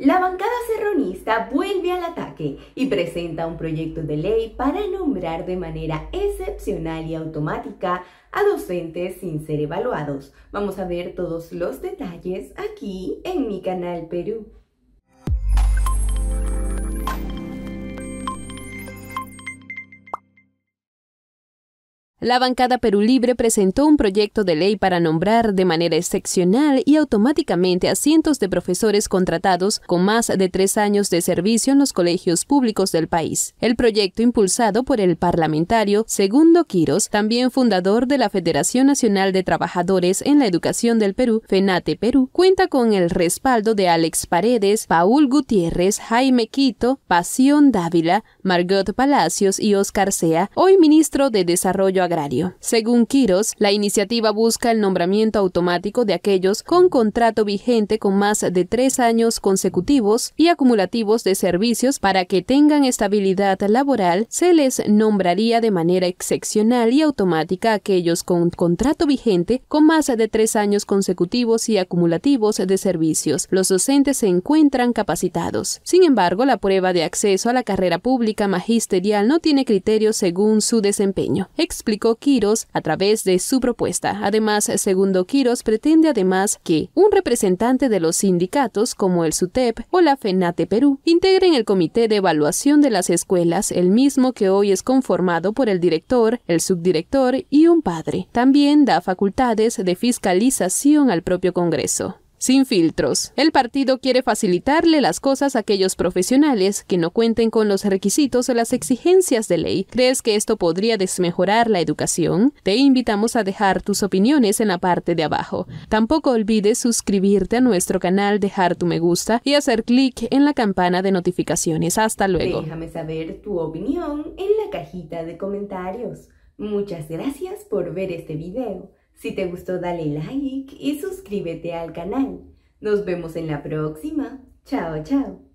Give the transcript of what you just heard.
La bancada serronista vuelve al ataque y presenta un proyecto de ley para nombrar de manera excepcional y automática a docentes sin ser evaluados. Vamos a ver todos los detalles aquí en mi canal Perú. La bancada Perú Libre presentó un proyecto de ley para nombrar de manera excepcional y automáticamente a cientos de profesores contratados con más de tres años de servicio en los colegios públicos del país. El proyecto impulsado por el parlamentario Segundo Quiros, también fundador de la Federación Nacional de Trabajadores en la Educación del Perú, FENATE Perú, cuenta con el respaldo de Alex Paredes, Paul Gutiérrez, Jaime Quito, Pasión Dávila, Margot Palacios y Oscar Sea, hoy ministro de Desarrollo según Quiros, la iniciativa busca el nombramiento automático de aquellos con contrato vigente con más de tres años consecutivos y acumulativos de servicios para que tengan estabilidad laboral, se les nombraría de manera excepcional y automática aquellos con contrato vigente con más de tres años consecutivos y acumulativos de servicios. Los docentes se encuentran capacitados. Sin embargo, la prueba de acceso a la carrera pública magisterial no tiene criterios según su desempeño. Quiros a través de su propuesta. Además, segundo Quiros pretende además que un representante de los sindicatos como el SUTEP o la FENATE Perú integren el comité de evaluación de las escuelas, el mismo que hoy es conformado por el director, el subdirector y un padre. También da facultades de fiscalización al propio Congreso sin filtros. El partido quiere facilitarle las cosas a aquellos profesionales que no cuenten con los requisitos o las exigencias de ley. ¿Crees que esto podría desmejorar la educación? Te invitamos a dejar tus opiniones en la parte de abajo. Tampoco olvides suscribirte a nuestro canal, dejar tu me gusta y hacer clic en la campana de notificaciones. Hasta luego. Déjame saber tu opinión en la cajita de comentarios. Muchas gracias por ver este video. Si te gustó dale like y suscríbete al canal. Nos vemos en la próxima. Chao, chao.